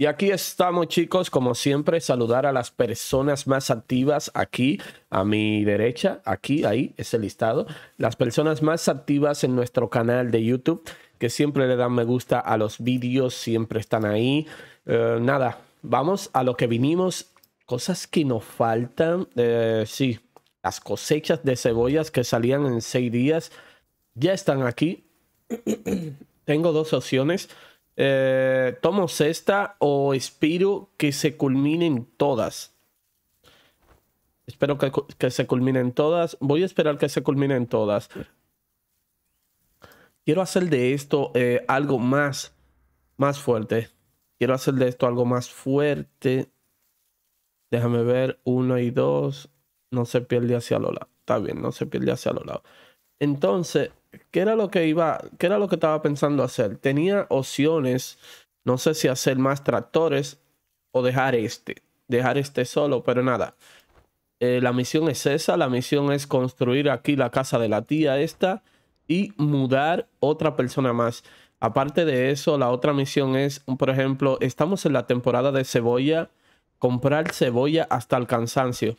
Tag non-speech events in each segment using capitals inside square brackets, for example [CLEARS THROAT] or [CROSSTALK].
Y aquí estamos chicos, como siempre, saludar a las personas más activas aquí, a mi derecha, aquí, ahí, es el listado. Las personas más activas en nuestro canal de YouTube, que siempre le dan me gusta a los vídeos, siempre están ahí. Eh, nada, vamos a lo que vinimos. Cosas que nos faltan, eh, sí, las cosechas de cebollas que salían en seis días ya están aquí. [CLEARS THROAT] Tengo dos opciones eh, tomo Cesta o Espiro que se culminen todas. Espero que, se culminen todas. Voy a esperar que se culminen todas. Quiero hacer de esto eh, algo más, más fuerte. Quiero hacer de esto algo más fuerte. Déjame ver. Uno y dos. No se pierde hacia los lados. Está bien, no se pierde hacia los lado. Entonces, ¿qué era lo que iba, qué era lo que estaba pensando hacer? Tenía opciones, no sé si hacer más tractores o dejar este, dejar este solo, pero nada. Eh, la misión es esa, la misión es construir aquí la casa de la tía esta y mudar otra persona más. Aparte de eso, la otra misión es, por ejemplo, estamos en la temporada de cebolla, comprar cebolla hasta el cansancio.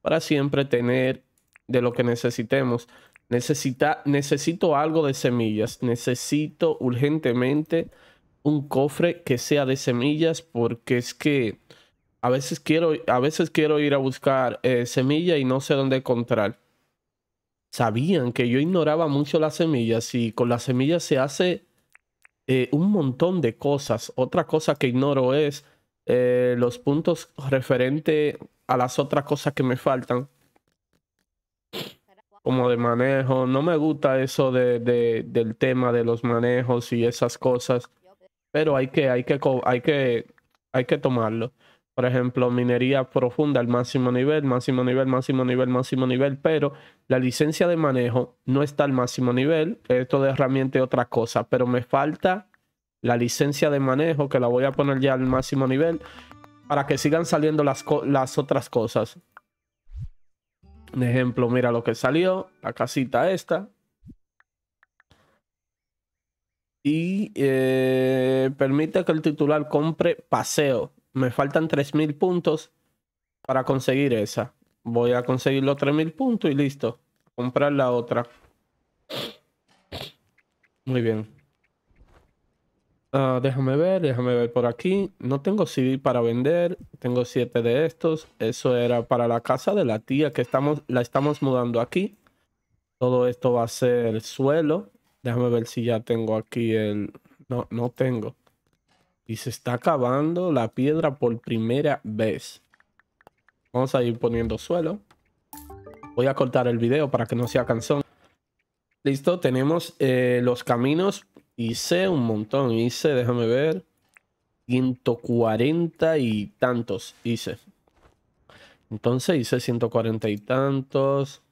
Para siempre tener de lo que necesitemos. Necesita, necesito algo de semillas. Necesito urgentemente un cofre que sea de semillas porque es que a veces quiero, a veces quiero ir a buscar eh, semilla semillas y no sé dónde encontrar. Sabían que yo ignoraba mucho las semillas y con las semillas se hace eh, un montón de cosas. Otra cosa que ignoro es eh, los puntos referente a las otras cosas que me faltan como de manejo. No me gusta eso de, del tema de los manejos y esas cosas, pero hay que, hay que, hay que, hay que tomarlo. Por ejemplo, minería profunda al máximo nivel, máximo nivel, máximo nivel, máximo nivel, pero la licencia de manejo no está al máximo nivel. Esto de herramienta es otra cosa, pero me falta la licencia de manejo que la voy a poner ya al máximo nivel para que sigan saliendo las, las otras cosas ejemplo, mira lo que salió, la casita esta. Y eh, permite que el titular compre paseo. Me faltan 3.000 puntos para conseguir esa. Voy a conseguir los 3.000 puntos y listo. Comprar la otra. Muy bien. Ah, déjame ver, déjame ver por aquí. No tengo CD para vender. Tengo siete de estos. Eso era para la casa de la tía que estamos, la estamos mudando aquí. Todo esto va a ser suelo. Déjame ver si ya tengo aquí el... No, no tengo. Y se está acabando la piedra por primera vez. Vamos a ir poniendo suelo. Voy a cortar el video para que no sea cansón. Listo, tenemos eh, los caminos Hice un montón, hice, déjame ver, 140 y tantos hice. Entonces hice 140 y tantos.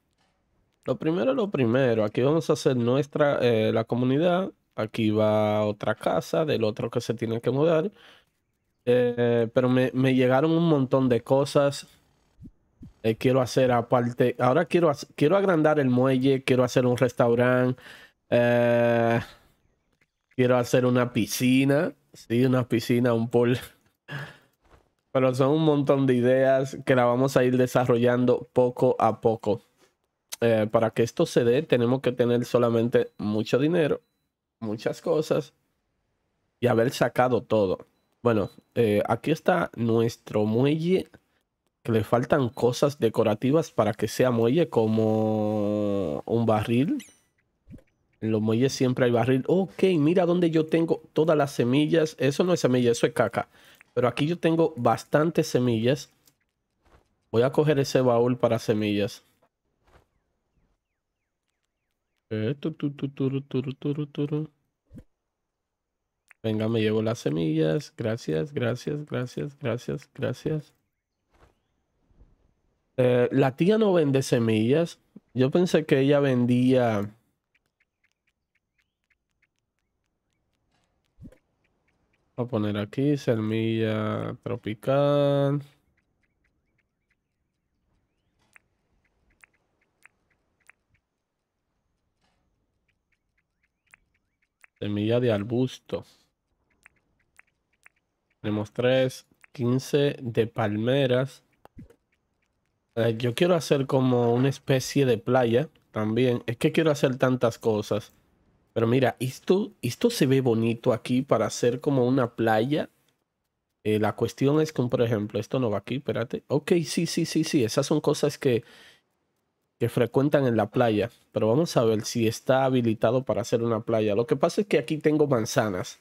Lo primero, lo primero. Aquí vamos a hacer nuestra, eh, la comunidad. Aquí va otra casa del otro que se tiene que mudar. Eh, pero me, llegaron un montón de cosas. Eh, quiero hacer aparte. Ahora quiero, quiero agrandar el muelle. Quiero hacer un restaurante. Quiero hacer una piscina. Sí, una piscina, un pool. [LAUGHS] Pero son un montón de ideas que la vamos a ir desarrollando poco a poco. Eh, para que esto se dé, tenemos que tener solamente mucho dinero, muchas cosas y haber sacado todo. Bueno, eh, aquí está nuestro muelle, que le faltan cosas decorativas para que sea muelle como un barril. En los muelles siempre hay barril. Ok, mira donde yo tengo todas las semillas. Eso no es semilla, eso es caca. Pero aquí yo tengo bastantes semillas. Voy a coger ese baúl para semillas. Venga, me llevo las semillas. Gracias, gracias, gracias, gracias, gracias. Eh, la tía no vende semillas. Yo pensé que ella vendía Voy a poner aquí semilla tropical. Semilla de arbusto. Tenemos tres, 15 de palmeras. Eh, yo quiero hacer como una especie de playa también. Es que quiero hacer tantas cosas. Pero mira, esto, esto se ve bonito aquí para hacer como una playa. Eh, la cuestión es que, por ejemplo, esto no va aquí, espérate. Ok, sí, sí, sí, sí. Esas son cosas que, que frecuentan en la playa. Pero vamos a ver si está habilitado para hacer una playa. Lo que pasa es que aquí tengo manzanas.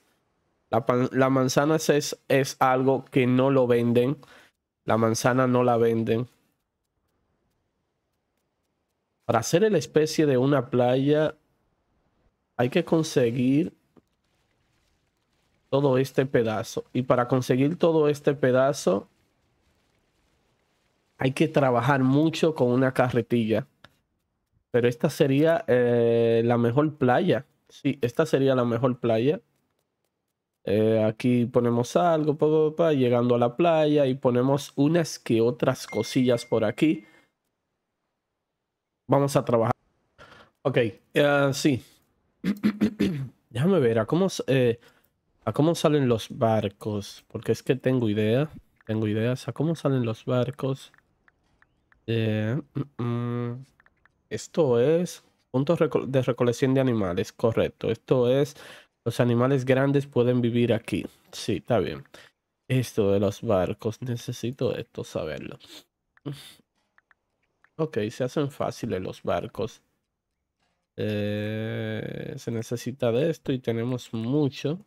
La, la manzana es, es algo que no lo venden. La manzana no la venden. Para hacer la especie de una playa, hay que conseguir todo este pedazo. Y para conseguir todo este pedazo, hay que trabajar mucho con una carretilla. Pero esta sería eh, la mejor playa. Sí, esta sería la mejor playa. Eh, aquí ponemos algo, llegando a la playa y ponemos unas que otras cosillas por aquí. Vamos a trabajar. Ok, eh, sí, [CLEARS THROAT] Déjame ver, ¿a cómo, eh, ¿a cómo salen los barcos? Porque es que tengo idea. Tengo ideas. ¿A cómo salen los barcos? Eh, mm, mm. esto es puntos de recolección de animales, correcto. Esto es, los animales grandes pueden vivir aquí. Sí, está bien. Esto de los barcos, necesito esto saberlo. Ok, se hacen fáciles los barcos. Eh, se necesita de esto y tenemos mucho.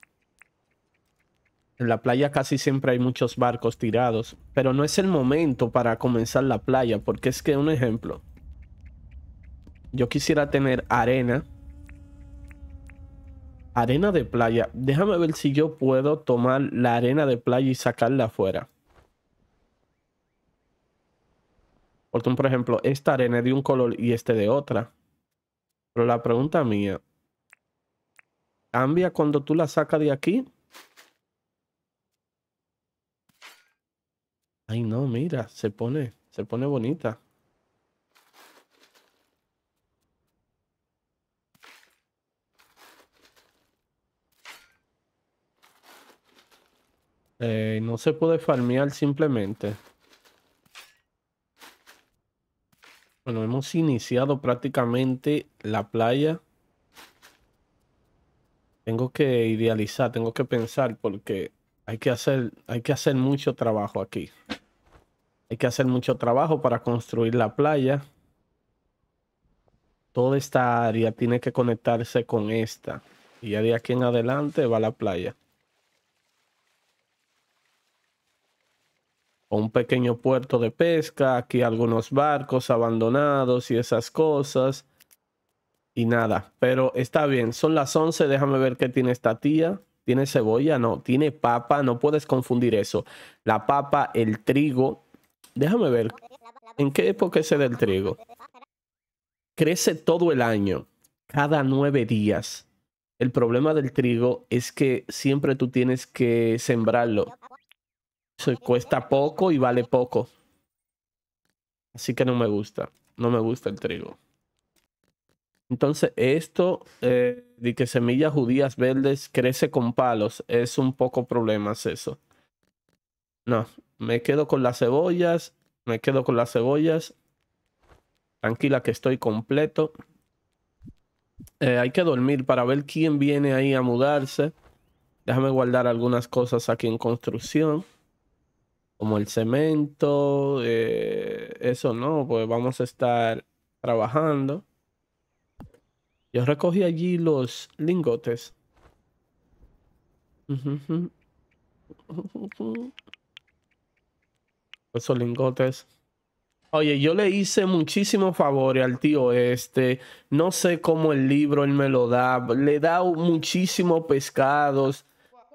En la playa casi siempre hay muchos barcos tirados, pero no es el momento para comenzar la playa, porque es que un ejemplo, yo quisiera tener arena, arena de playa, déjame ver si yo puedo tomar la arena de playa y sacarla afuera. por ejemplo, esta arena es de un color y este de otra. Pero la pregunta mía, ¿cambia cuando tú la sacas de aquí? Ay, no, mira, se pone, se pone bonita. Eh, no se puede farmear simplemente. Bueno, hemos iniciado prácticamente la playa. Tengo que idealizar, tengo que pensar porque hay que hacer, hay que hacer mucho trabajo aquí. Hay que hacer mucho trabajo para construir la playa. Toda esta área tiene que conectarse con esta. Y ya de aquí en adelante va la playa. un pequeño puerto de pesca, aquí algunos barcos abandonados y esas cosas. Y nada, pero está bien, son las 11, déjame ver qué tiene esta tía. ¿Tiene cebolla? No, tiene papa, no puedes confundir eso. La papa, el trigo. Déjame ver, ¿en qué época es el trigo? Crece todo el año, cada nueve días. El problema del trigo es que siempre tú tienes que sembrarlo se cuesta poco y vale poco. Así que no me gusta. No me gusta el trigo. Entonces, esto eh, de que semillas judías verdes crece con palos es un poco problemas eso. No, me quedo con las cebollas. Me quedo con las cebollas. Tranquila que estoy completo. Eh, hay que dormir para ver quién viene ahí a mudarse. Déjame guardar algunas cosas aquí en construcción como el cemento, eh, eso no, pues vamos a estar trabajando. Yo recogí allí los lingotes. Esos lingotes. Oye, yo le hice muchísimos favores al tío este. No sé cómo el libro él me lo da. Le da muchísimos pescados.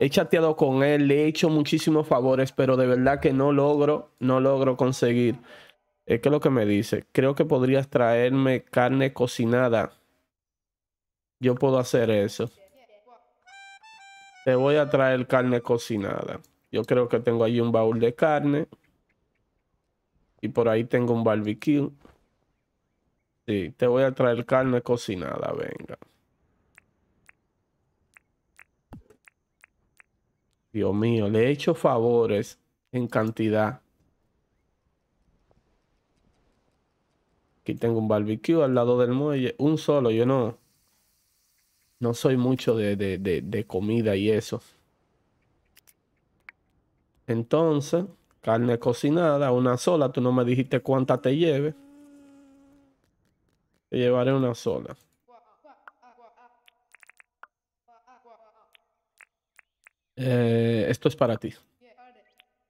He chateado con él, le he hecho muchísimos favores, pero de verdad que no logro, no logro conseguir. Es que lo que me dice, creo que podrías traerme carne cocinada. Yo puedo hacer eso. Te voy a traer carne cocinada. Yo creo que tengo ahí un baúl de carne. Y por ahí tengo un barbecue. Sí, te voy a traer carne cocinada, venga. Dios mío, le he hecho favores en cantidad. Aquí tengo un barbecue al lado del muelle. Un solo, yo no. No soy mucho de, de comida y eso. Entonces, carne cocinada, una sola. Tú no me dijiste cuánta te lleve. Te llevaré una sola. Eh, esto es para ti.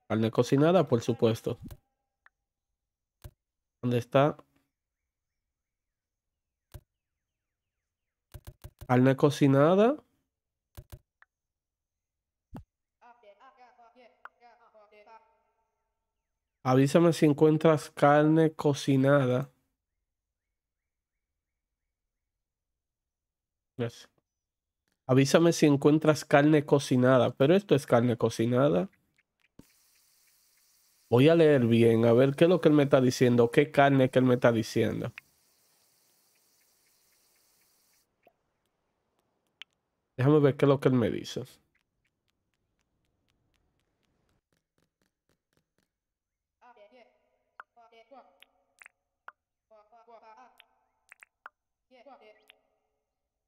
Carne cocinada, por supuesto. ¿Dónde está? Carne cocinada. Avísame si encuentras carne cocinada. Gracias. Avísame si encuentras carne cocinada, pero esto es carne cocinada. Voy a leer bien, a ver qué es lo que él me está diciendo, qué carne que él me está diciendo. Déjame ver qué es lo que él me dice.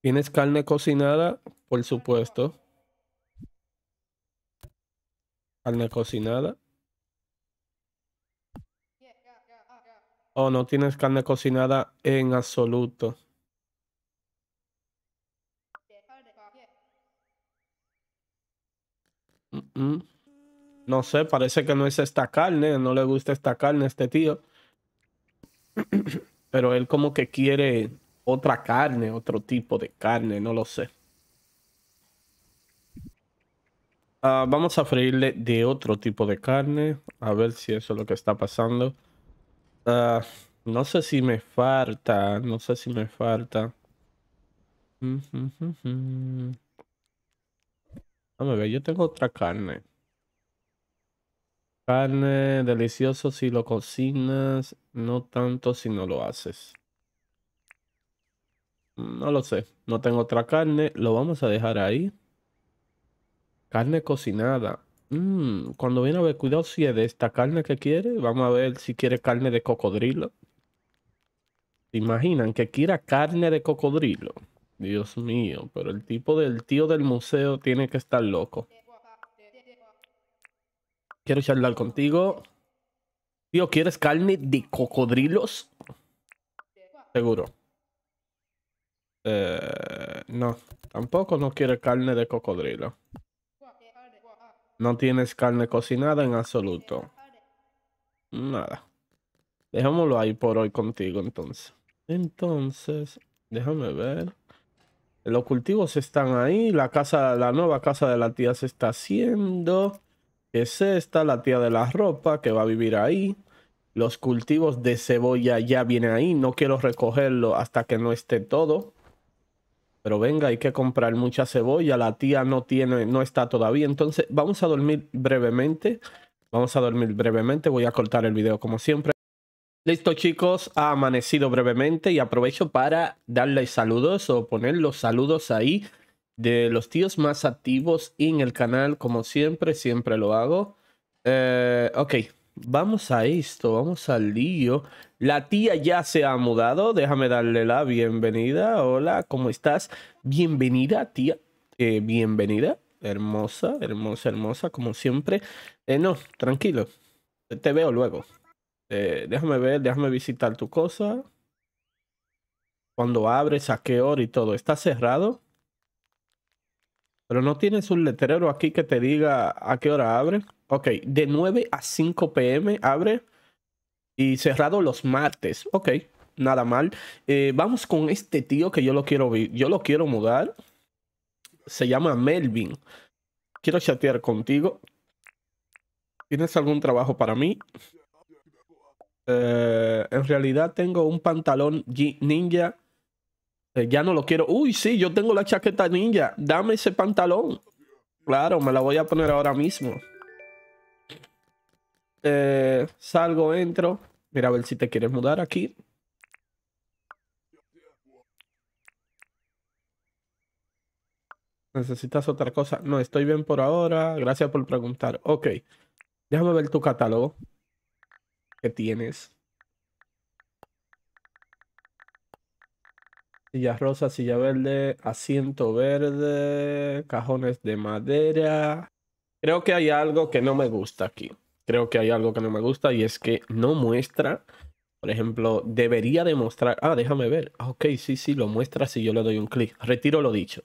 Tienes carne cocinada, por supuesto. Carne cocinada. Oh, no tienes carne cocinada en absoluto. No sé, parece que no es esta carne, no le gusta esta carne a este tío. [CLEARS THROAT] Pero él como que quiere otra carne, otro tipo de carne, no lo sé. Ah, vamos a freírle de otro tipo de carne, a ver si eso es lo que está pasando. Ah, no sé si me falta, no sé si me falta. [LAUGHS] ver, yo tengo otra carne. Carne delicioso si lo cocinas, no tanto si no lo haces. No lo sé. No tengo otra carne. Lo vamos a dejar ahí. Carne cocinada. Mmm, cuando viene a ver, cuidado si es de esta carne que quiere. Vamos a ver si quiere carne de cocodrilo. ¿Se imaginan que quiera carne de cocodrilo? Dios mío, pero el tipo del tío del museo tiene que estar loco. Quiero charlar contigo. Tío, ¿quieres carne de cocodrilos? Seguro. Eh, no, tampoco no quiere carne de cocodrilo. No tienes carne cocinada en absoluto. Nada. Dejémoslo ahí por hoy contigo entonces. Entonces, déjame ver. Los cultivos están ahí. La casa, la nueva casa de la tía se está haciendo. Es esta, la tía de la ropa que va a vivir ahí. Los cultivos de cebolla ya vienen ahí. No quiero recogerlo hasta que no esté todo pero venga, hay que comprar mucha cebolla, la tía no tiene, no está todavía, entonces vamos a dormir brevemente, vamos a dormir brevemente, voy a cortar el video como siempre. Listo chicos, ha amanecido brevemente y aprovecho para darles saludos o poner los saludos ahí de los tíos más activos en el canal, como siempre, siempre lo hago. Eh, ok, Vamos a esto, vamos al lío. La tía ya se ha mudado. Déjame darle la bienvenida. Hola, ¿cómo estás? Bienvenida, tía. Eh, bienvenida. Hermosa, hermosa, hermosa, como siempre. Eh, no, tranquilo. Te veo luego. Eh, déjame ver, déjame visitar tu cosa. Cuando abres, a qué hora y todo. ¿Está cerrado? Pero no tienes un letrero aquí que te diga a qué hora abre. Ok, de 9 a 5 pm abre y cerrado los martes. Ok, nada mal. Eh, vamos con este tío que yo lo quiero ver. yo lo quiero mudar. Se llama Melvin. Quiero chatear contigo. ¿Tienes algún trabajo para mí? Eh, en realidad tengo un pantalón ninja. Eh, ya no lo quiero. Uy, sí, yo tengo la chaqueta ninja. Dame ese pantalón. Claro, me la voy a poner ahora mismo. Eh, salgo, entro. Mira a ver si te quieres mudar aquí. ¿Necesitas otra cosa? No, estoy bien por ahora. Gracias por preguntar. Ok. Déjame ver tu catálogo. ¿Qué tienes? Silla rosa, silla verde, asiento verde, cajones de madera. Creo que hay algo que no me gusta aquí creo que hay algo que no me gusta y es que no muestra, por ejemplo, debería demostrar, ah, déjame ver, ah, ok, sí, sí, lo muestra si yo le doy un clic, retiro lo dicho,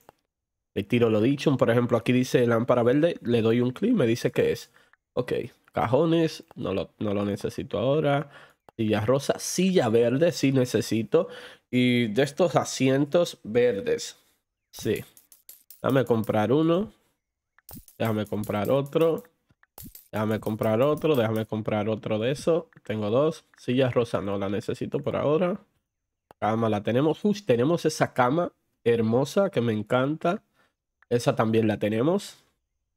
retiro lo dicho, por ejemplo, aquí dice lámpara verde, le doy un clic, me dice que es, ok, cajones, no lo, no lo necesito ahora, silla rosa, silla verde, sí necesito, y de estos asientos verdes, sí, déjame comprar uno, déjame comprar otro, Déjame comprar otro, déjame comprar otro de eso. Tengo dos. Silla rosa no la necesito por ahora. Cama la tenemos. tenemos esa cama hermosa que me encanta. Esa también la tenemos.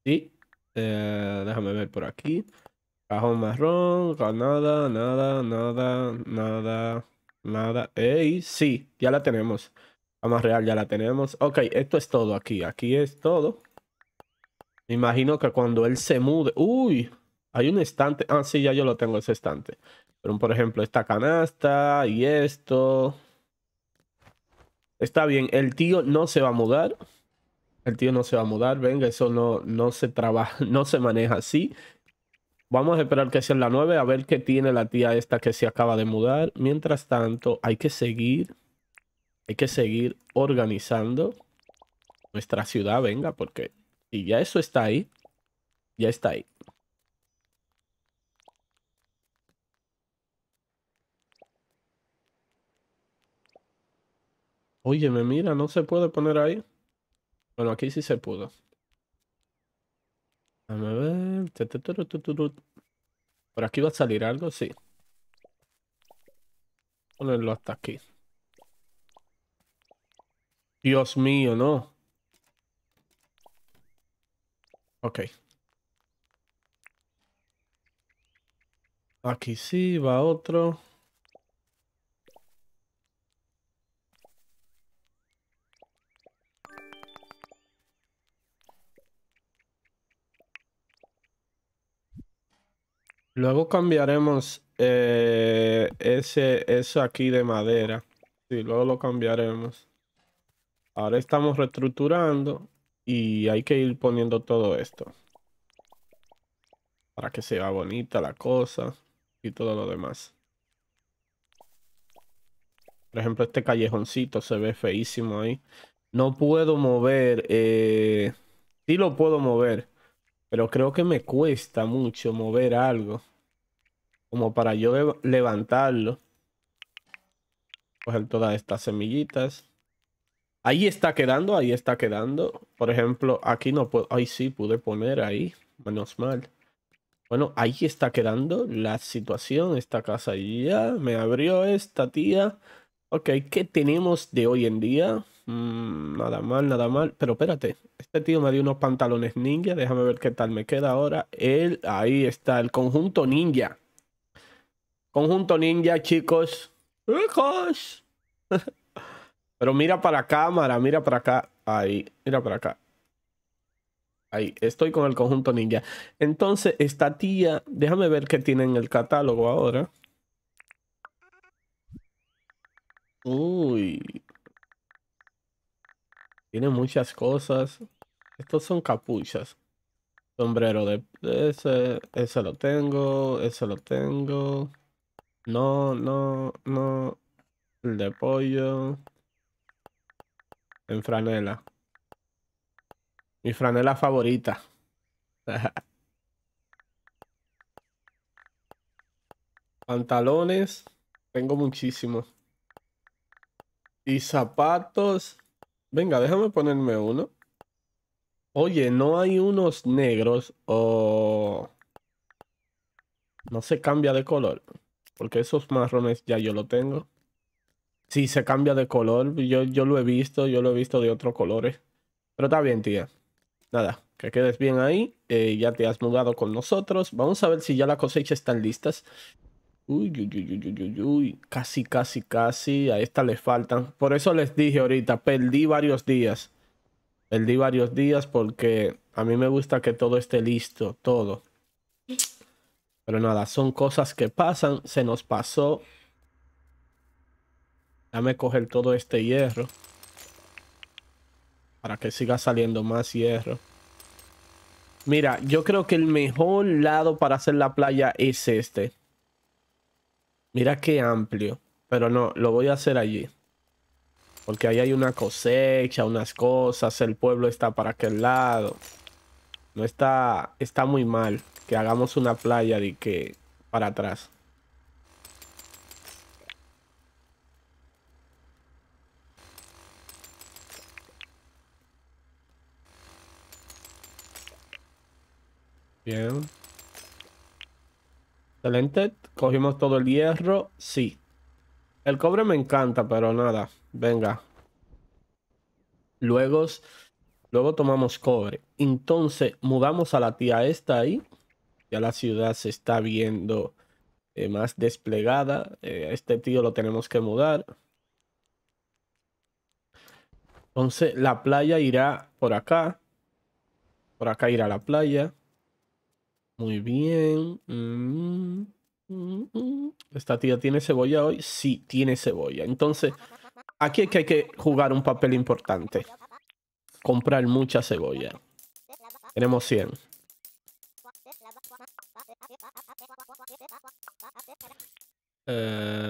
Sí. Eh, déjame ver por aquí. Cajón marrón. Nada, nada, nada, nada, nada. ¡Ey! Sí, ya la tenemos. Cama real ya la tenemos. Ok, esto es todo aquí. Aquí es todo. Me imagino que cuando él se mude. Uy, hay un estante. Ah, sí, ya yo lo tengo ese estante. Pero por ejemplo, esta canasta y esto. Está bien, el tío no se va a mudar. El tío no se va a mudar, venga, eso no, no se trabaja, [LAUGHS] no se maneja así. Vamos a esperar que sea la 9, a ver qué tiene la tía esta que se acaba de mudar. Mientras tanto, hay que seguir, hay que seguir organizando nuestra ciudad, venga, porque y ya eso está ahí. Ya está ahí. Oye, me mira, no se puede poner ahí. Bueno, aquí sí se pudo. A ver. Por aquí va a salir algo, sí. Ponerlo hasta aquí. Dios mío, no. Ok. Aquí sí, va otro. Luego cambiaremos eh, ese, eso aquí de madera. Y luego lo cambiaremos. Ahora estamos reestructurando. Y hay que ir poniendo todo esto. Para que sea bonita la cosa y todo lo demás. Por ejemplo, este callejoncito se ve feísimo ahí. No puedo mover. Eh... Sí lo puedo mover. Pero creo que me cuesta mucho mover algo. Como para yo levantarlo. Coger todas estas semillitas. Ahí está quedando, ahí está quedando. Por ejemplo, aquí no puedo... Ahí sí pude poner ahí. Menos mal. Bueno, ahí está quedando la situación. Esta casa ya me abrió esta tía. Ok, ¿qué tenemos de hoy en día? Mm, nada mal, nada mal. Pero espérate, este tío me dio unos pantalones ninja. Déjame ver qué tal me queda ahora. él, ahí está, el conjunto ninja. Conjunto ninja, chicos. ¡Chicos! [LAUGHS] Pero mira para cámara, mira para acá. Ahí, mira para acá. Ahí, estoy con el conjunto ninja. Entonces, esta tía, déjame ver qué tiene en el catálogo ahora. Uy. Tiene muchas cosas. Estos son capuchas. Sombrero de, ese, ese lo tengo, ese lo tengo. No, no, no. El de pollo en franela. Mi franela favorita. [LAUGHS] Pantalones, tengo muchísimos. Y zapatos. Venga, déjame ponerme uno. Oye, no hay unos negros o... No se cambia de color. Porque esos marrones ya yo lo tengo. Si se cambia de color. Yo, yo lo he visto, yo lo he visto de otros colores. Pero está bien, tía. Nada, que quedes bien ahí. Eh, ya te has mudado con nosotros. Vamos a ver si ya las cosechas están listas. uy, uy, uy, uy, casi, casi, casi. A esta le faltan. Por eso les dije ahorita, perdí varios días. Perdí varios días porque a mí me gusta que todo esté listo, todo. Pero nada, son cosas que pasan. Se nos pasó Dame coger todo este hierro. Para que siga saliendo más hierro. Mira, yo creo que el mejor lado para hacer la playa es este. Mira qué amplio. Pero no, lo voy a hacer allí. Porque ahí hay una cosecha, unas cosas. El pueblo está para aquel lado. No está, está muy mal que hagamos una playa de que para atrás. Bien. Excelente. Cogimos todo el hierro. Sí. El cobre me encanta, pero nada. Venga. Luego, luego tomamos cobre. Entonces mudamos a la tía esta ahí. Ya la ciudad se está viendo eh, más desplegada. Eh, este tío lo tenemos que mudar. Entonces la playa irá por acá. Por acá irá la playa. Muy bien. Mm, mm, mm, ¿Esta tía tiene cebolla hoy? Sí, tiene cebolla. Entonces, aquí es que hay que jugar un papel importante. Comprar mucha cebolla. Tenemos 100.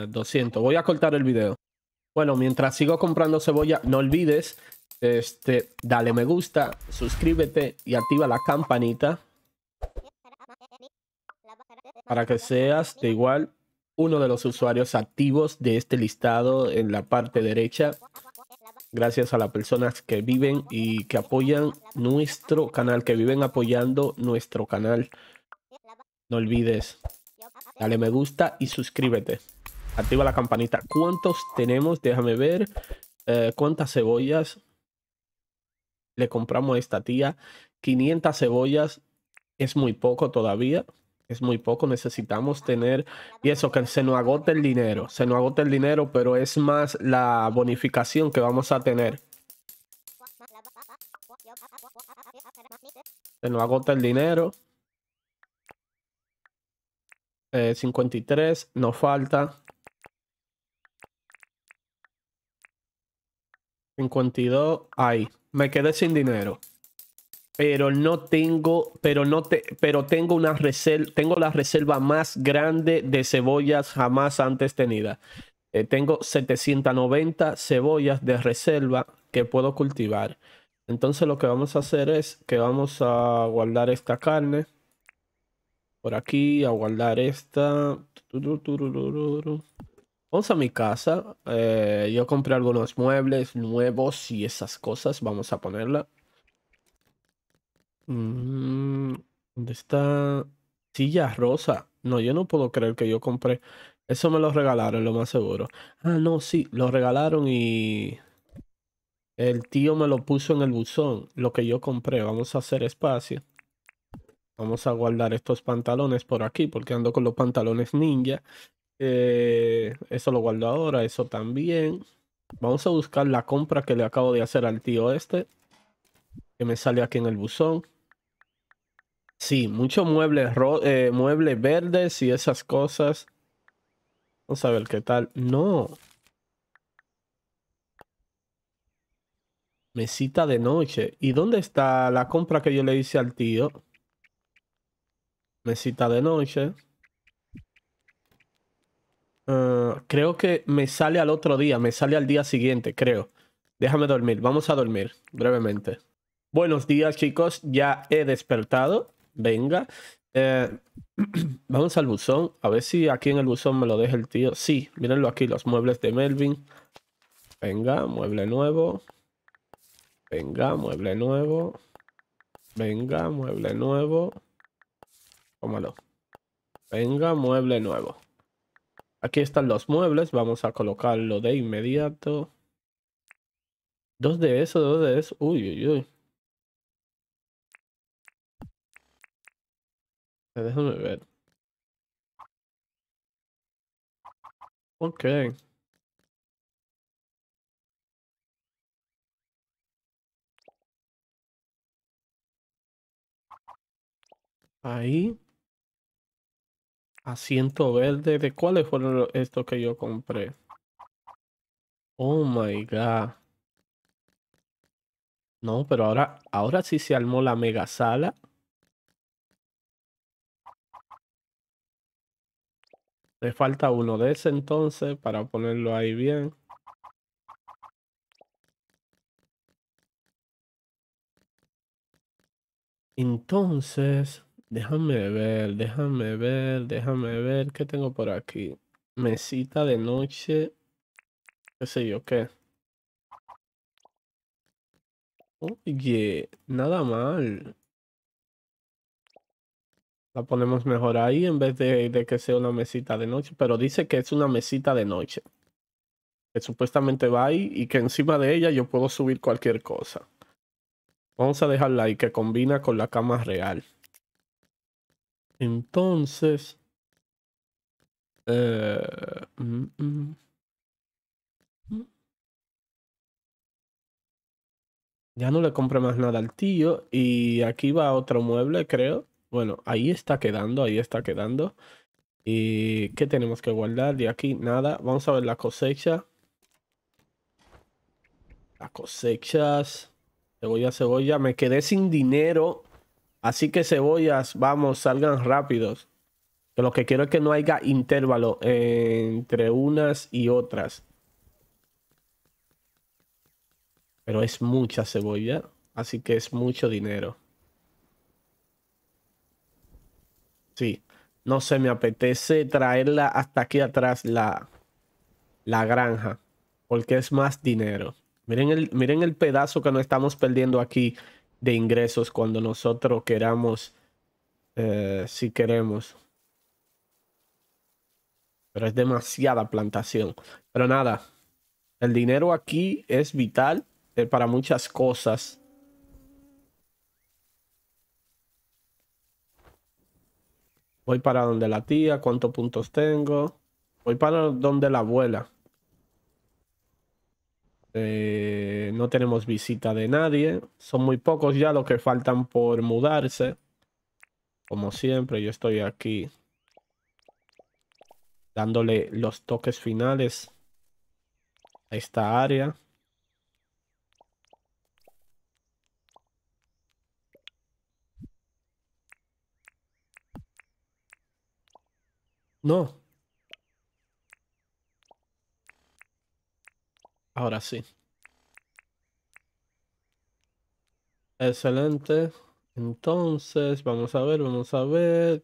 200. Eh, Voy a cortar el video. Bueno, mientras sigo comprando cebolla, no olvides este, dale me gusta, suscríbete y activa la campanita para que seas de igual uno de los usuarios activos de este listado en la parte derecha. Gracias a las personas que viven y que apoyan nuestro canal, que viven apoyando nuestro canal. No olvides, dale me gusta y suscríbete. Activa la campanita. ¿Cuántos tenemos? Déjame ver. Eh, ¿Cuántas cebollas? Le compramos a esta tía. 500 cebollas. Es muy poco todavía es muy poco, necesitamos tener, y eso, que se nos agote el dinero, se nos agote el dinero, pero es más la bonificación que vamos a tener. Se nos agota el dinero. 53, eh, no falta. 52, ahí. Me quedé sin dinero pero no tengo, pero no te, pero tengo una reserva, tengo la reserva más grande de cebollas jamás antes tenida. Eh, tengo 790 cebollas de reserva que puedo cultivar. Entonces lo que vamos a hacer es que vamos a guardar esta carne por aquí, a guardar esta. Vamos a mi casa. Eh, yo compré algunos muebles nuevos y esas cosas. Vamos a ponerla. Mm, ¿Dónde está? Silla rosa. No, yo no puedo creer que yo compré. Eso me lo regalaron, lo más seguro. Ah, no, sí, lo regalaron y... El tío me lo puso en el buzón. Lo que yo compré. Vamos a hacer espacio. Vamos a guardar estos pantalones por aquí porque ando con los pantalones ninja. Eh, eso lo guardo ahora, eso también. Vamos a buscar la compra que le acabo de hacer al tío este. Que me sale aquí en el buzón. Sí, muchos muebles, eh, muebles verdes y esas cosas. Vamos a ver qué tal. No. Mesita de noche. ¿Y dónde está la compra que yo le hice al tío? Mesita de noche. Ah, creo que me sale al otro día, me sale al día siguiente, creo. Déjame dormir, vamos a dormir brevemente. Buenos días chicos, ya he despertado venga. Eh, [CLEARS THROAT] vamos al buzón. A ver si aquí en el buzón me lo deja el tío. Sí, mírenlo aquí, los muebles de Melvin. Venga, mueble nuevo. Venga, mueble nuevo. Venga, mueble nuevo. cómalo, Venga, mueble nuevo. Aquí están los muebles. Vamos a colocarlo de inmediato. Dos de eso, dos de eso. Uy, uy, uy. Eh, déjame ver. Ok. Ahí. Asiento verde. ¿De cuáles fueron estos que yo compré? Oh my god. No, pero ahora, ahora sí se armó la mega sala. Le falta uno de ese entonces para ponerlo ahí bien. Entonces, déjame ver, déjame ver, déjame ver qué tengo por aquí. Mesita de noche, qué sé yo qué. Oye, nada mal. La ponemos mejor ahí en vez de, que sea una mesita de noche. Pero dice que es una mesita de noche. Que supuestamente va ahí y que encima de ella yo puedo subir cualquier cosa. Vamos a dejarla ahí que combina con la cama real. Entonces. Eh, mm, mm. Ya no le compré más nada al tío. Y aquí va otro mueble, creo. Bueno, ahí está quedando, ahí está quedando. ¿Y qué tenemos que guardar de aquí? Nada. Vamos a ver la cosecha. Las cosechas. Cebolla, cebolla. Me quedé sin dinero. Así que cebollas, vamos, salgan rápidos. lo que quiero es que no haya intervalo entre unas y otras. Pero es mucha cebolla. Así que es mucho dinero. Sí. No sé, me apetece traerla hasta aquí atrás, la, la granja. Porque es más dinero. Miren el, miren el pedazo que no estamos perdiendo aquí de ingresos cuando nosotros queramos, eh, si queremos. Pero es demasiada plantación. Pero nada, el dinero aquí es vital eh, para muchas cosas. Voy para donde la tía, cuántos puntos tengo. Voy para donde la abuela. Eh, no tenemos visita de nadie. Son muy pocos ya los que faltan por mudarse. Como siempre, yo estoy aquí dándole los toques finales a esta área. No. Ahora sí. Excelente. Entonces, vamos a ver, vamos a ver.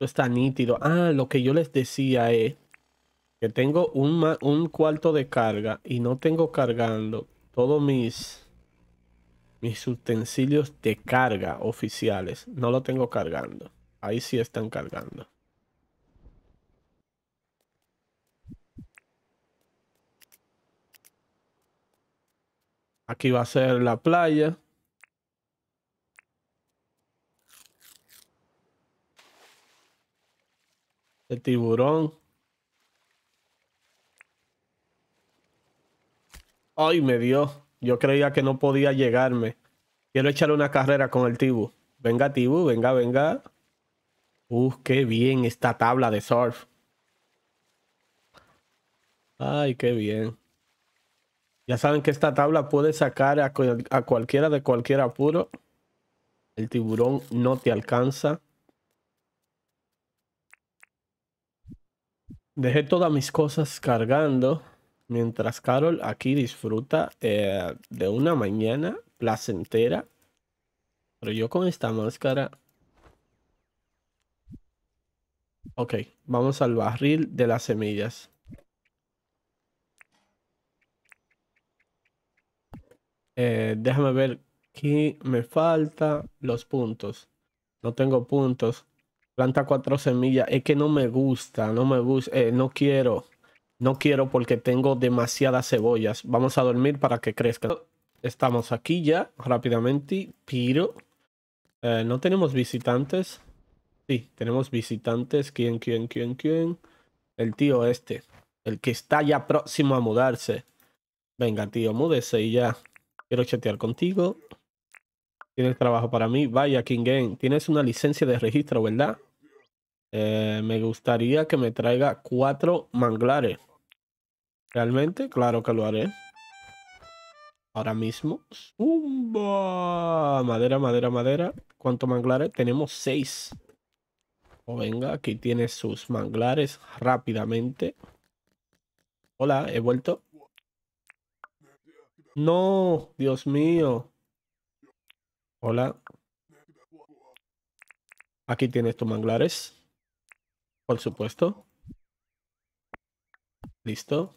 Está nítido. Ah, lo que yo les decía es que tengo un, un cuarto de carga y no tengo cargando todos mis mis utensilios de carga oficiales. No lo tengo cargando. Ahí sí están cargando. Aquí va a ser la playa. El tiburón. Ay, me dio. Yo creía que no podía llegarme. Quiero echarle una carrera con el tibu. Venga, tibu, venga, venga. Uh, qué bien esta tabla de surf. Ay, qué bien. Ya saben que esta tabla puede sacar a, cualquiera de cualquier apuro. El tiburón no te alcanza. Dejé todas mis cosas cargando mientras Carol aquí disfruta eh, de una mañana placentera. Pero yo con esta máscara Ok, vamos al barril de las semillas. Eh, déjame ver qué me falta. Los puntos. No tengo puntos. Planta cuatro semillas. Es que no me gusta, no me gusta. Eh, no quiero. No quiero porque tengo demasiadas cebollas. Vamos a dormir para que crezcan. Estamos aquí ya, rápidamente. Pero eh, no tenemos visitantes. Sí, tenemos visitantes. ¿Quién, quién, quién, quién? El tío este. El que está ya próximo a mudarse. Venga, tío, múdese y ya. Quiero chatear contigo. Tienes trabajo para mí. Vaya, King Game. Tienes una licencia de registro, ¿verdad? Eh, me gustaría que me traiga cuatro manglares. ¿Realmente? Claro que lo haré. Ahora mismo. ¡Zumba! Madera, madera, madera. ¿Cuántos manglares? Tenemos seis. O venga, aquí tiene sus manglares rápidamente. Hola, he vuelto. No, Dios mío. Hola. Aquí tienes tus manglares. Por supuesto. Listo.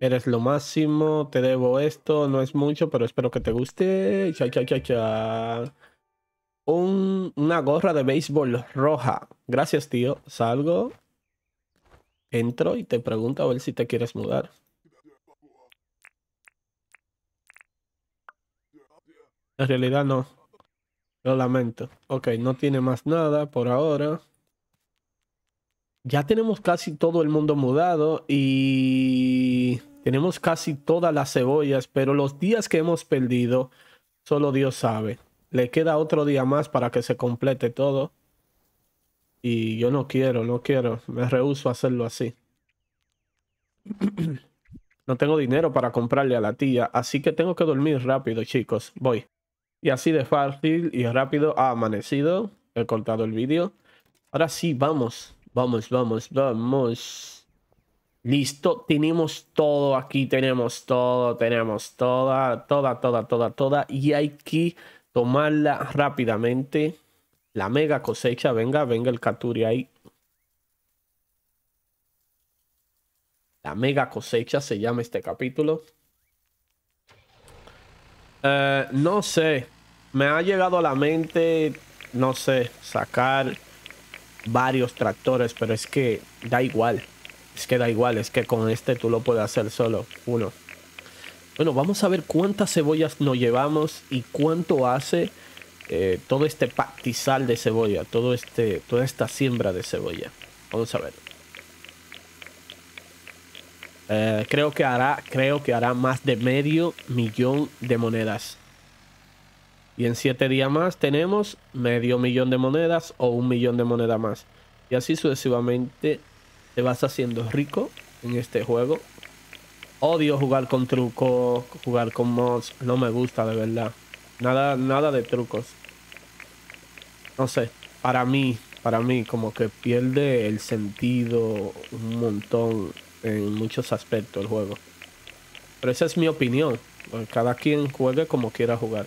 Eres lo máximo, te debo esto, no es mucho, pero espero que te guste. Cha, cha, cha, una gorra de béisbol roja. Gracias, tío. Salgo, entro y te pregunto a ver si te quieres mudar. En realidad no. Lo lamento. Ok, no tiene más nada por ahora. Ya tenemos casi todo el mundo mudado y tenemos casi todas las cebollas, pero los días que hemos perdido, solo Dios sabe. Le queda otro día más para que se complete todo. Y yo no quiero, no quiero. Me rehuso a hacerlo así. [CLEARS THROAT] no tengo dinero para comprarle a la tía, así que tengo que dormir rápido, chicos. Voy. Y así de fácil y rápido ha amanecido. He cortado el vídeo. Ahora sí, vamos. Vamos, vamos, vamos. Listo, tenemos todo aquí, tenemos todo, tenemos toda, toda, toda, toda, toda. Y hay que tomarla rápidamente. La mega cosecha, venga, venga el Caturi ahí. La mega cosecha se llama este capítulo. Eh, no sé, me ha llegado a la mente, no sé, sacar varios tractores, pero es que da igual. Es que da igual, es que con este tú lo puedes hacer solo uno. Bueno, vamos a ver cuántas cebollas nos llevamos y cuánto hace eh, todo este pastizal de cebolla, todo este, toda esta siembra de cebolla. Vamos a ver. Eh, creo que hará, creo que hará más de medio millón de monedas. Y en siete días más tenemos medio millón de monedas o un millón de monedas más. Y así sucesivamente te vas haciendo rico en este juego Odio jugar con trucos, jugar con mods. No me gusta, de verdad. Nada, nada de trucos. No sé. Para mí, para mí, como que pierde el sentido un montón en muchos aspectos el juego. Pero esa es mi opinión. Pues cada quien juegue como quiera jugar.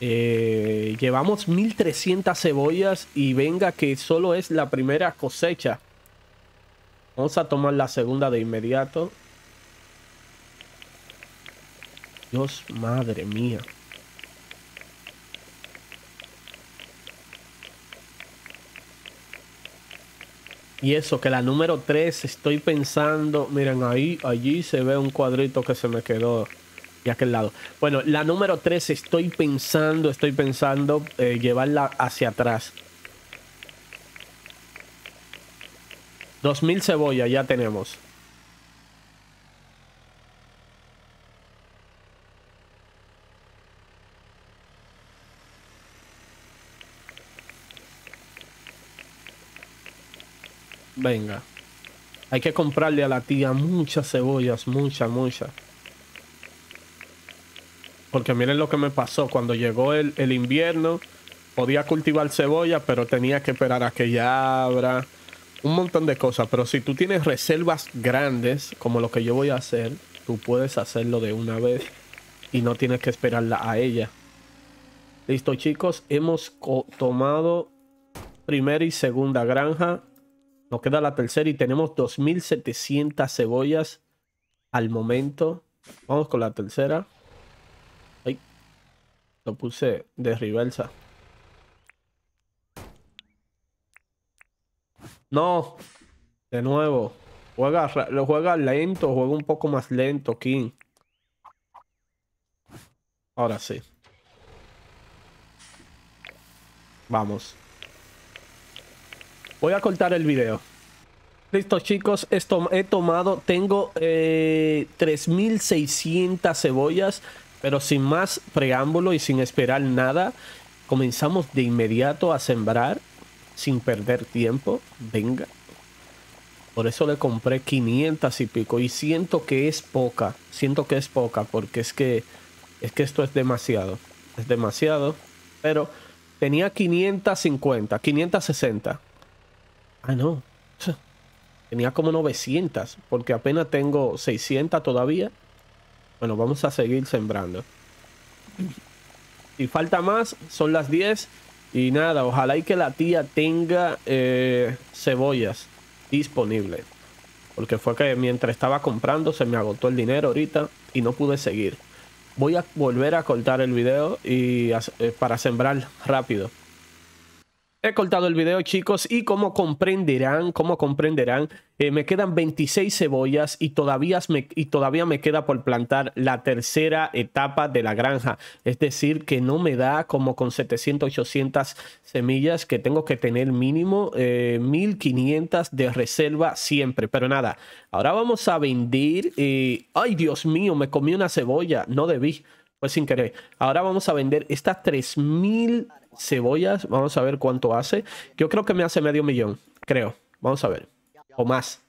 Eh, llevamos 1300 cebollas y venga que solo es la primera cosecha. Vamos a tomar la segunda de inmediato. Dios, madre mía. Y eso, que la número 3 estoy pensando, miren ahí, allí se ve un cuadrito que se me quedó de aquel lado. Bueno, la número 3 estoy pensando, estoy pensando eh, llevarla hacia atrás. 2000 cebollas ya tenemos. Venga. Hay que comprarle a la tía muchas cebollas, muchas, muchas. Porque miren lo que me pasó. Cuando llegó el, invierno, podía cultivar cebolla, pero tenía que esperar a que ya abra un montón de cosas, pero si tú tienes reservas grandes, como lo que yo voy a hacer, tú puedes hacerlo de una vez y no tienes que esperarla a ella. Listo chicos, hemos tomado primera y segunda granja. Nos queda la tercera y tenemos 2.700 cebollas al momento. Vamos con la tercera. Ay, lo puse de reversa. No. De nuevo. Juega, lo juega lento, juega un poco más lento, King. Ahora sí. Vamos. Voy a cortar el video. Listo chicos, esto he tomado, tengo 3600 eh, cebollas, pero sin más preámbulo y sin esperar nada, comenzamos de inmediato a sembrar sin perder tiempo, venga. Por eso le compré 500 y pico y siento que es poca, siento que es poca porque es que es que esto es demasiado, es demasiado, pero tenía 550, 560. Ah, no. [LAUGHS] Tenía como 900 porque apenas tengo 600 todavía. Bueno, vamos a seguir sembrando. Si falta más, son las 10. Y nada, ojalá y que la tía tenga eh, cebollas disponibles. Porque fue que mientras estaba comprando se me agotó el dinero ahorita y no pude seguir. Voy a volver a cortar el video y eh, para sembrar rápido. He cortado el video chicos y como comprenderán, como comprenderán, eh, me quedan 26 cebollas y todavía, me, todavía me queda por plantar la tercera etapa de la granja. Es decir, que no me da como con 700, 800 semillas que tengo que tener mínimo 1500 eh, de reserva siempre. Pero nada, ahora vamos a vender. Eh, ay Dios mío, me comí una cebolla, no debí. Pues sin querer. Ahora vamos a vender estas 3000 cebollas. Vamos a ver cuánto hace. Yo creo que me hace medio millón, creo. Vamos a ver. O más.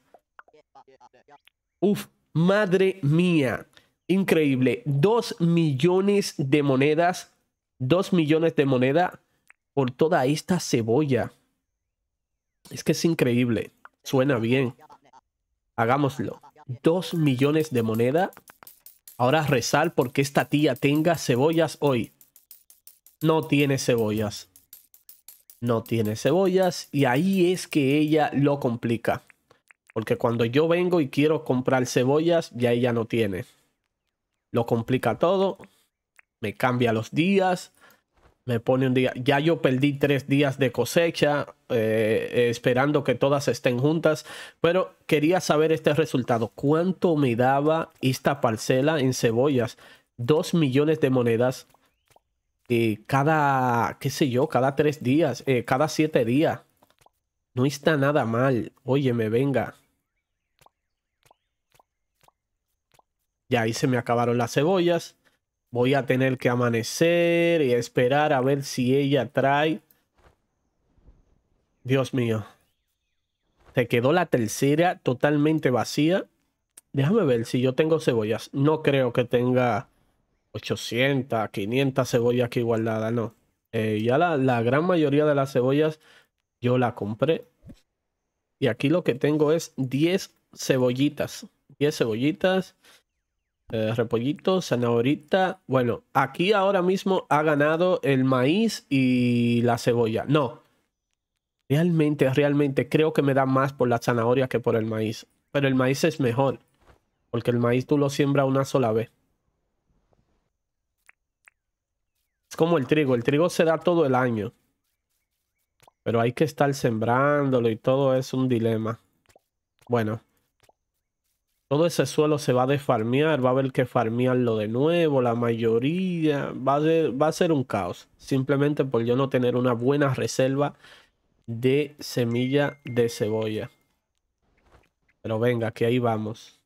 Uf, madre mía. Increíble. Dos millones de monedas. Dos millones de moneda por toda esta cebolla. Es que es increíble. Suena bien. Hagámoslo. Dos millones de moneda. Ahora rezar porque esta tía tenga cebollas hoy no tiene cebollas. No tiene cebollas y ahí es que ella lo complica. Porque cuando yo vengo y quiero comprar cebollas, ya ella no tiene. Lo complica todo. Me cambia los días. Me pone un día. Ya yo perdí tres días de cosecha eh, esperando que todas estén juntas. Pero quería saber este resultado. ¿Cuánto me daba esta parcela en cebollas? Dos millones de monedas eh, cada, qué sé yo, cada tres días, eh, cada siete días. No está nada mal. Oye, me venga. Ya ahí se me acabaron las cebollas. Voy a tener que amanecer y esperar a ver si ella trae. Dios mío. Se quedó la tercera totalmente vacía. Déjame ver si yo tengo cebollas. No creo que tenga 800, 500 cebollas aquí guardadas, no. Eh, ya la, gran mayoría de las cebollas yo la compré. Y aquí lo que tengo es 10 cebollitas. 10 cebollitas, repollitos, eh, repollito, zanahorita. Bueno, aquí ahora mismo ha ganado el maíz y la cebolla. No. Realmente, realmente creo que me da más por la zanahoria que por el maíz. Pero el maíz es mejor. Porque el maíz tú lo siembras una sola vez. Es como el trigo, el trigo se da todo el año. Pero hay que estar sembrándolo y todo es un dilema. Bueno. Todo ese suelo se va a desfarmear, va a haber que farmearlo de nuevo, la mayoría. Va a, ser, un caos. Simplemente por yo no tener una buena reserva de semilla de cebolla. Pero venga, que ahí vamos.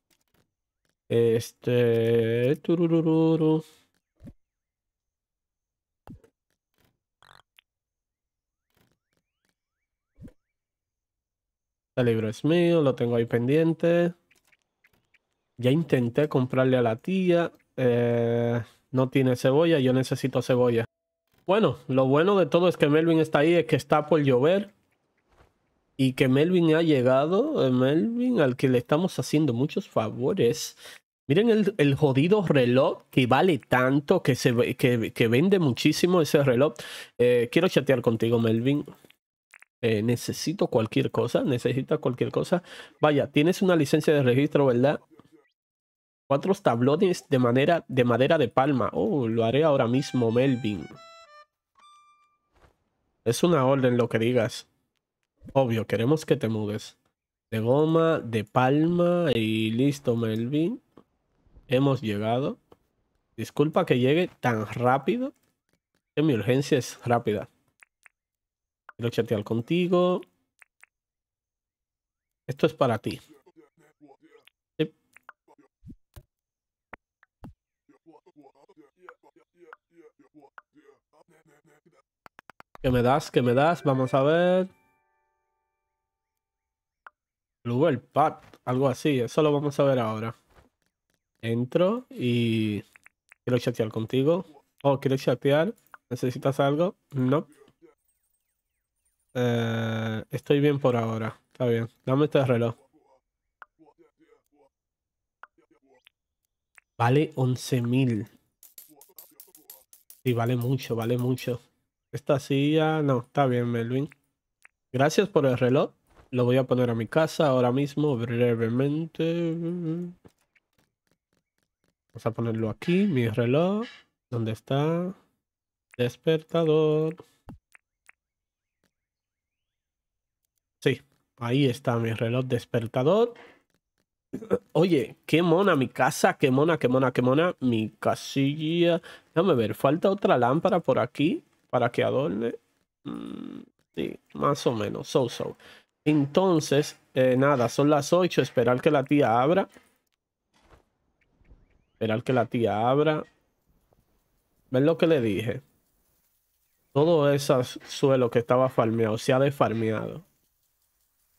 Este... el este libro es mío, lo tengo ahí pendiente. Ya intenté comprarle a la tía. Eh, no tiene cebolla, yo necesito cebolla. Bueno, lo bueno de todo es que Melvin está ahí, es que está por llover. Y que Melvin ha llegado, eh, Melvin, al que le estamos haciendo muchos favores. Miren el, jodido reloj que vale tanto, que, se, que, que vende muchísimo ese reloj. Eh, quiero chatear contigo, Melvin. Eh, necesito cualquier cosa, necesita cualquier cosa. Vaya, tienes una licencia de registro, ¿verdad? Cuatro tablones de, de madera de palma. Oh, lo haré ahora mismo, Melvin. Es una orden lo que digas. Obvio, queremos que te mudes. De goma, de palma y listo, Melvin. Hemos llegado. Disculpa que llegue tan rápido. Que mi urgencia es rápida. Quiero chatear contigo. Esto es para ti. ¿Qué me das? ¿Qué me das? Vamos a ver. Luego el algo así. Eso lo vamos a ver ahora. Entro y quiero chatear contigo. Oh, quiero chatear? ¿Necesitas algo? No. Eh, estoy bien por ahora. Está bien. Dame este reloj. Vale 11.000. Sí, vale mucho, vale mucho. Esta silla... No, está bien, Melvin. Gracias por el reloj. Lo voy a poner a mi casa ahora mismo, brevemente. Vamos a ponerlo aquí, mi reloj. ¿Dónde está? Despertador. Ahí está mi reloj despertador. Oye, qué mona mi casa, qué mona, qué mona, qué mona. Mi casilla. Déjame ver, falta otra lámpara por aquí para que adorne. Mm, sí, más o menos, so so. Entonces, eh, nada, son las 8. Esperar que la tía abra. Esperar que la tía abra. ¿Ves lo que le dije? Todo ese suelo que estaba farmeado se ha desfarmeado.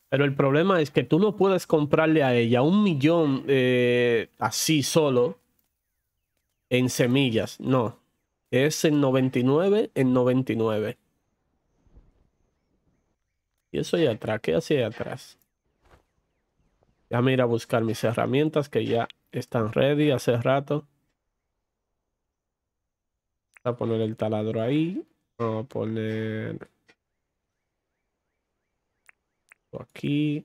Pero el problema es que tú no puedes comprarle a ella un millón eh, así solo en semillas. No. Es en 99 en 99. Y eso ya atrás. ¿Qué hacia atrás? Ya me iré a buscar mis herramientas que ya están ready hace rato. Voy a poner el taladro ahí. Vamos a poner... Aquí.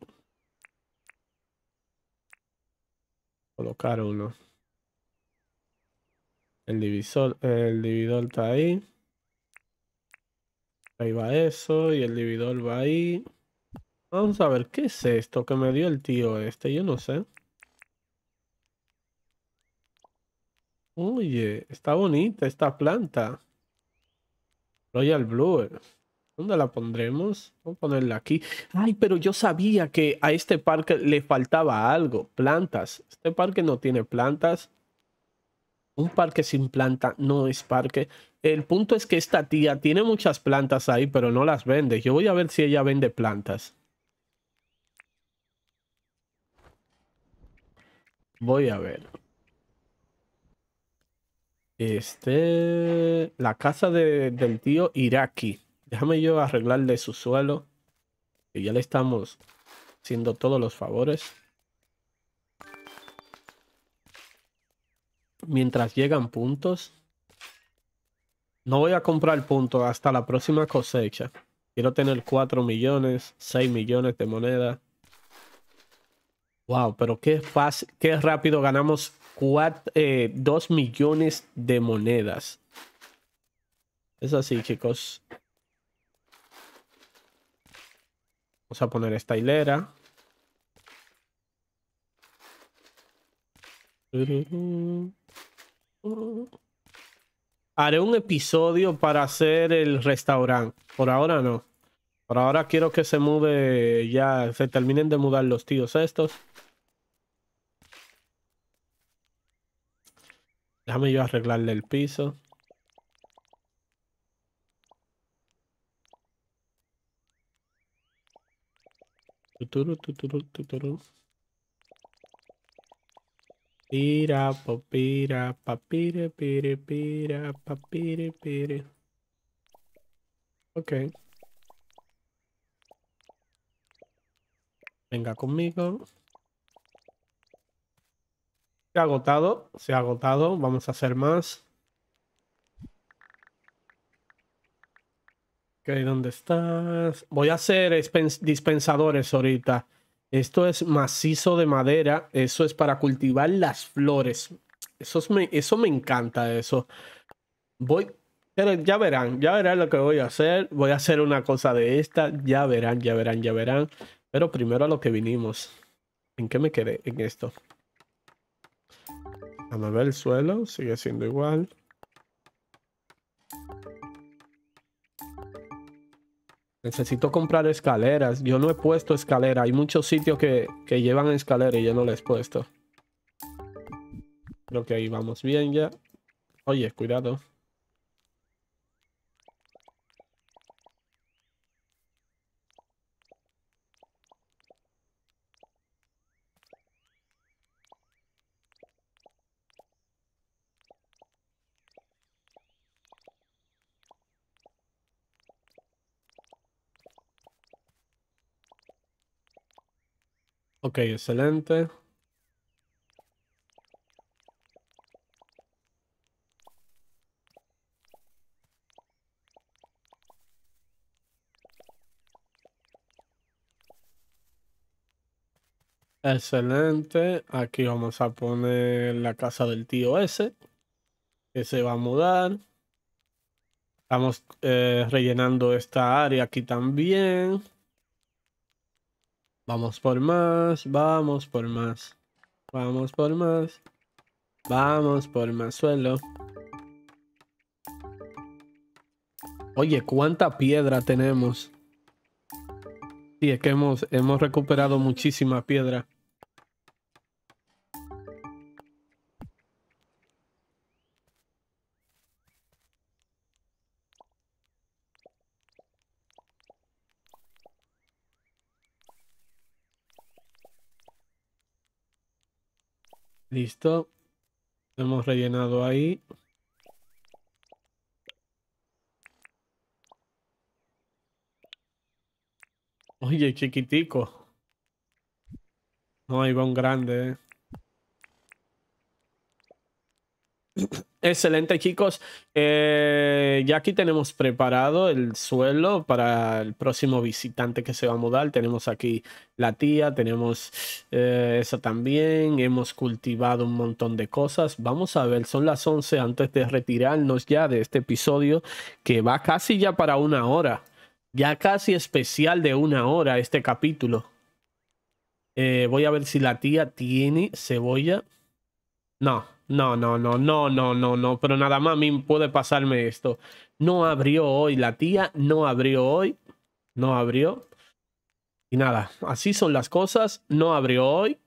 Colocar uno. El divisor, el dividor está ahí. Ahí va eso y el dividor va ahí. Vamos a ver, ¿qué es esto que me dio el tío este? Yo no sé. Oye, está bonita esta planta. Royal Blue. ¿Dónde la pondremos? Vamos a ponerla aquí. Ay, pero yo sabía que a este parque le faltaba algo. Plantas. Este parque no tiene plantas. Un parque sin planta no es parque. El punto es que esta tía tiene muchas plantas ahí, pero no las vende. Yo voy a ver si ella vende plantas. Voy a ver. Este... La casa del tío Iraki. Déjame yo arreglarle su suelo. Que ya le estamos haciendo todos los favores. Mientras llegan puntos. No voy a comprar puntos hasta la próxima cosecha. Quiero tener 4 millones, 6 millones de moneda. Wow, pero qué fácil, qué rápido ganamos 2 eh, millones de monedas. Es así, chicos. Vamos a poner esta hilera. Haré un episodio para hacer el restaurante. Por ahora no. Por ahora quiero que se mude ya, se terminen de mudar los tíos estos. Déjame yo arreglarle el piso. Tuturu, tuturu, tuturu. Pira, papira, papire, pire, pira, papire, Ok. Venga conmigo. Se ha agotado, se ha agotado. Vamos a hacer más. Ok, ¿dónde estás? Voy a hacer dispensadores ahorita. Esto es macizo de madera. Eso es para cultivar las flores. Eso, me, eso me encanta, eso. Voy, pero ya verán, ya verán lo que voy a hacer. Voy a hacer una cosa de esta. Ya verán, ya verán, ya verán. Pero primero a lo que vinimos. ¿En qué me quedé? En esto. A ver el suelo. Sigue siendo igual. Necesito comprar escaleras. Yo no he puesto escalera. Hay muchos sitios que, que llevan escaleras y yo no les he puesto. Creo que ahí vamos bien ya. Oye, cuidado. Ok, excelente. Excelente. Aquí vamos a poner la casa del tío ese. Que se va a mudar. Estamos eh, rellenando esta área aquí también. Vamos por más, vamos por más. Vamos por más. Vamos por más suelo. Oye, ¿cuánta piedra tenemos? Sí, es que hemos, hemos recuperado muchísima piedra. Listo. Lo hemos rellenado ahí. Oye, chiquitico. No, hay un grande, ¿eh? Excelente chicos, eh, ya aquí tenemos preparado el suelo para el próximo visitante que se va a mudar, tenemos aquí la tía, tenemos eh, esa también, hemos cultivado un montón de cosas, vamos a ver, son las 11 antes de retirarnos ya de este episodio que va casi ya para una hora, ya casi especial de una hora este capítulo. Eh, voy a ver si la tía tiene cebolla. No, no, no, no, no, no, no, no. Pero nada más a mí puede pasarme esto. No abrió hoy la tía, no abrió hoy, no abrió. Y nada, así son las cosas. No abrió hoy,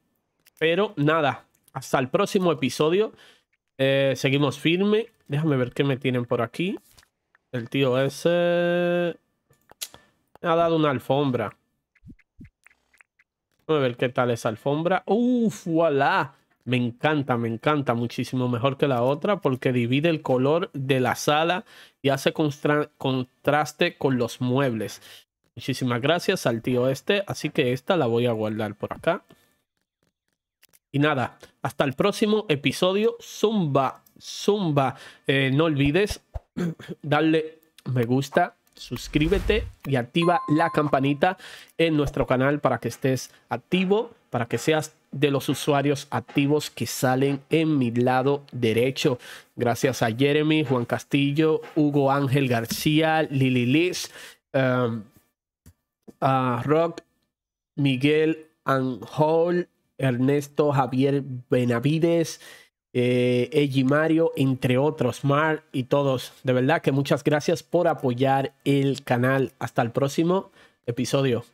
pero nada. Hasta el próximo episodio. Eh, seguimos firme. Déjame ver qué me tienen por aquí. El tío ese... Me ha dado una alfombra. Vamos a ver qué tal esa alfombra. ¡Uf! voilà. Me encanta, me encanta muchísimo mejor que la otra porque divide el color de la sala y hace contraste con los muebles. Muchísimas gracias al tío este, así que esta la voy a guardar por acá. Y nada, hasta el próximo episodio. Zumba, zumba. Eh, no olvides [CLEARS THROAT] darle me gusta, suscríbete y activa la campanita en nuestro canal para que estés activo, para que seas de los usuarios activos que salen en mi lado derecho. Gracias a Jeremy, Juan Castillo, Hugo Ángel García, Lili Liz, um, Rock, Miguel Anjol, Ernesto Javier Benavides, eh, Eji Mario, entre otros, Mar y todos. De verdad que muchas gracias por apoyar el canal. Hasta el próximo episodio.